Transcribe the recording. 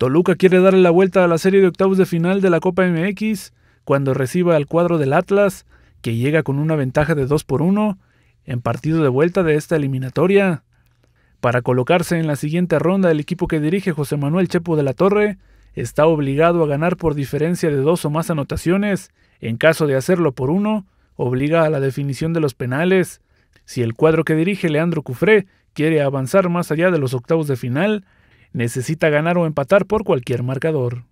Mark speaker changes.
Speaker 1: Toluca quiere darle la vuelta a la serie de octavos de final de la Copa MX cuando reciba al cuadro del Atlas, que llega con una ventaja de 2 por 1 en partido de vuelta de esta eliminatoria. Para colocarse en la siguiente ronda, el equipo que dirige José Manuel Chepo de la Torre está obligado a ganar por diferencia de dos o más anotaciones. En caso de hacerlo por uno, obliga a la definición de los penales. Si el cuadro que dirige Leandro Cufré quiere avanzar más allá de los octavos de final, necesita ganar o empatar por cualquier marcador.